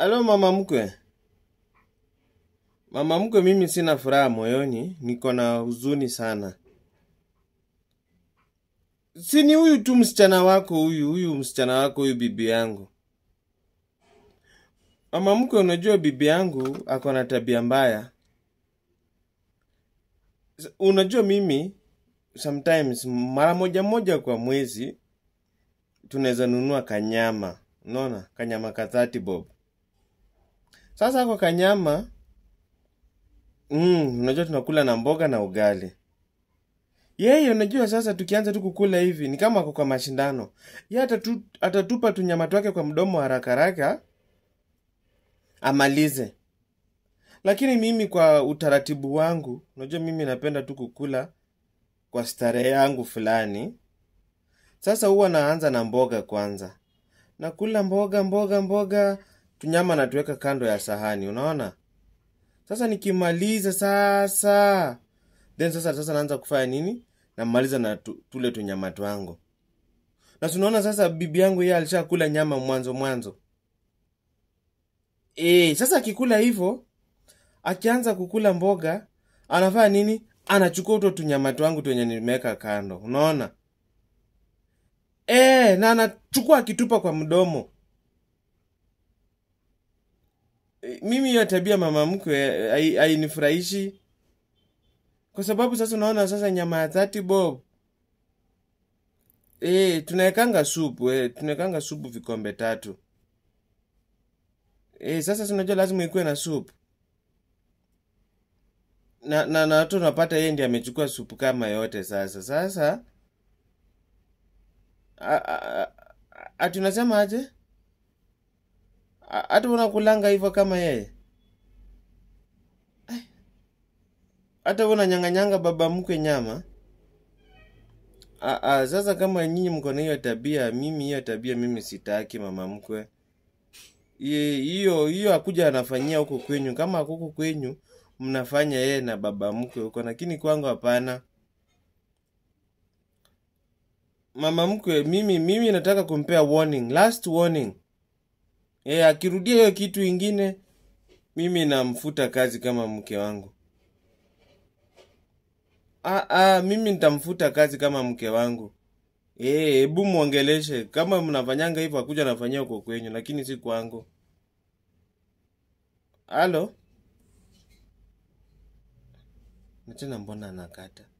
Halo mama mkwe, mama mkwe, mimi sina furaha moyoni, niko na huzuni sana. Si ni huyu tu msichana wako huyu huyu msichana wako huyu bibi yangu. Mama mkwe, unajua bibi yangu ako na tabia mbaya. Unajua mimi sometimes, mara moja moja kwa mwezi tunaweza nunua kanyama, unaona kanyama ka 30 bob sasa kwa kanyama mm, unajua tunakula na mboga na ugali. Yeye unajua sasa tukianza tu kukula hivi ni kama ako kwa mashindano. Yeye atatu, atatupa tunyama twake kwa mdomo harakaraka amalize. Lakini mimi kwa utaratibu wangu, unajua mimi napenda tu kukula kwa starehe yangu fulani. Sasa huwa naanza na mboga kwanza. Nakula mboga mboga mboga tunyama natuweka kando ya sahani unaona sasa nikimaliza sasa then sasa sasa naanza kufanya nini namaliza na tu, tule tunyama twangu na tunaona sasa bibi yangu yeye alishakula nyama mwanzo mwanzo e, sasa akikula hivyo akianza kukula mboga anafanya nini anachukua uto tunyama twangu twenye nimeweka kando unaona e, na anachukua akitupa kwa mdomo mimi hiyo tabia mama mkwe hainifurahishi kwa sababu sasa unaona sasa nyama ya thati bob e, tunaekanga supu e, tunaekanga supu vikombe tatu e, sasa sinajua lazima ikuwe na supu na na na watu unapata yeye amechukua supu kama yote sasa sasa ati unasema aje hata unakulanga hivyo kama yeye hata unanyang'anyanga baba mkwe nyama Aa, sasa kama nyinyi mko na hiyo tabia, mimi hiyo tabia mimi sitaki mama mkwe. Hiyo hiyo akuja anafanyia huko kwenyu, kama huko kwenyu mnafanya yeye na baba mkwe huko, lakini kwangu hapana. Mama mkwe, mimi mimi nataka kumpea warning, last warning e, akirudia hiyo kitu ingine mimi namfuta kazi kama mke wangu. a, ah, a, ah, mimi nitamfuta kazi kama mke wangu. Eh, hebu mwongeleshe kama mnafanyanga hivyo, akuja nafanyia uko kwenyu, lakini si kwangu. Halo, tena mbona anakata?